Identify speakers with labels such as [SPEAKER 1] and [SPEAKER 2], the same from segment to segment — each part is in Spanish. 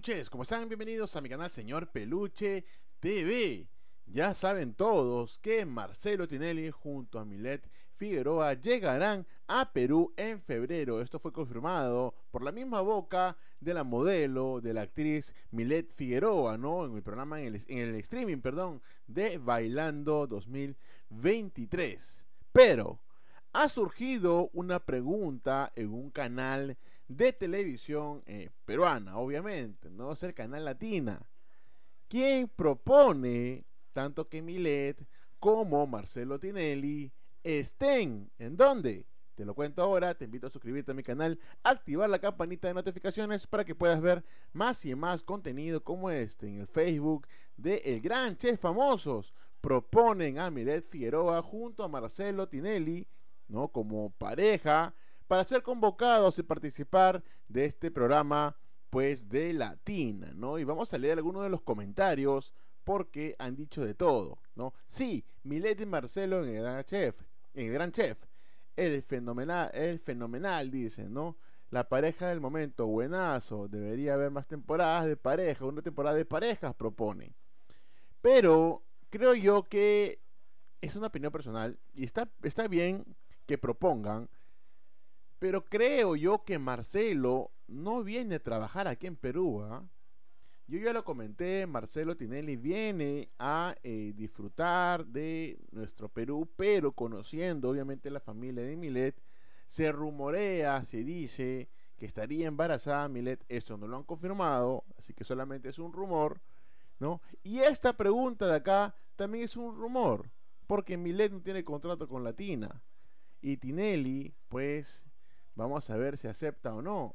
[SPEAKER 1] peluches, ¿cómo están? Bienvenidos a mi canal Señor Peluche TV. Ya saben todos que Marcelo Tinelli junto a Milet Figueroa llegarán a Perú en febrero. Esto fue confirmado por la misma boca de la modelo, de la actriz Milet Figueroa, ¿no? En el programa, en el, en el streaming, perdón, de Bailando 2023. Pero ha surgido una pregunta en un canal de televisión eh, peruana, obviamente, no es el canal latina. ¿Quién propone tanto que Milet como Marcelo Tinelli estén? ¿En dónde? Te lo cuento ahora, te invito a suscribirte a mi canal, activar la campanita de notificaciones para que puedas ver más y más contenido como este en el Facebook de El Gran Chef Famosos. Proponen a Milet Figueroa junto a Marcelo Tinelli ¿no? como pareja para ser convocados y participar de este programa pues de Latina, ¿no? Y vamos a leer algunos de los comentarios porque han dicho de todo, ¿no? Sí, Milete y Marcelo en el Gran Chef, en el Gran Chef. El fenomenal, el fenomenal dicen, ¿no? La pareja del momento, buenazo, debería haber más temporadas de pareja, una temporada de parejas proponen. Pero creo yo que es una opinión personal y está, está bien que propongan. Pero creo yo que Marcelo no viene a trabajar aquí en Perú. ¿ah? Yo ya lo comenté, Marcelo Tinelli viene a eh, disfrutar de nuestro Perú, pero conociendo obviamente la familia de Milet, se rumorea, se dice que estaría embarazada Milet. esto no lo han confirmado, así que solamente es un rumor. ¿no? Y esta pregunta de acá también es un rumor, porque Milet no tiene contrato con Latina. Y Tinelli, pues vamos a ver si acepta o no.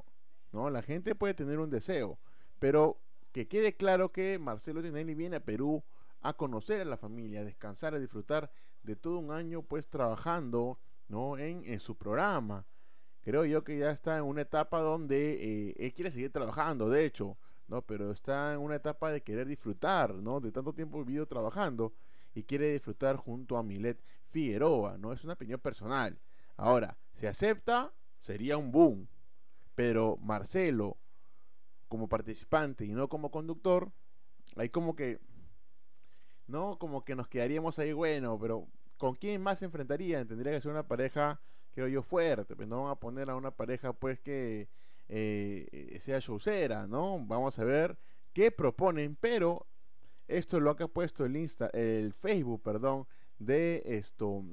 [SPEAKER 1] ¿no? La gente puede tener un deseo, pero que quede claro que Marcelo Tinelli viene a Perú a conocer a la familia, a descansar, a disfrutar de todo un año pues trabajando ¿no? en, su programa. Creo yo que ya está en una etapa donde eh, él quiere seguir trabajando, de hecho, ¿no? pero está en una etapa de querer disfrutar ¿no? de tanto tiempo vivido trabajando y quiere disfrutar junto a Milet Figueroa, no es una opinión personal. Ahora, si acepta, sería un boom. Pero Marcelo, como participante y no como conductor, ahí como que, ¿no? Como que nos quedaríamos ahí, bueno, pero ¿con quién más se enfrentaría? Tendría que ser una pareja, creo yo, fuerte. pero pues, no van a poner a una pareja, pues, que eh, sea showcera, ¿no? Vamos a ver qué proponen, pero esto es lo que ha puesto el el Facebook, perdón, de esto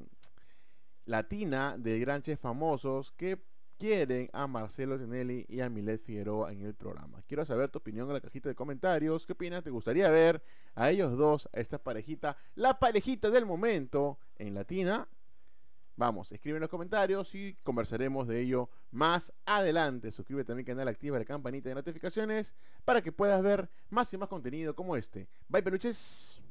[SPEAKER 1] Latina de Gran Famosos que quieren a Marcelo Tinelli y a Milet Figueroa en el programa. Quiero saber tu opinión en la cajita de comentarios. ¿Qué opinas? ¿Te gustaría ver a ellos dos, a esta parejita, la parejita del momento en Latina? Vamos, escribe en los comentarios y conversaremos de ello más adelante. Suscríbete a mi canal, activa la campanita de notificaciones para que puedas ver más y más contenido como este. Bye peluches.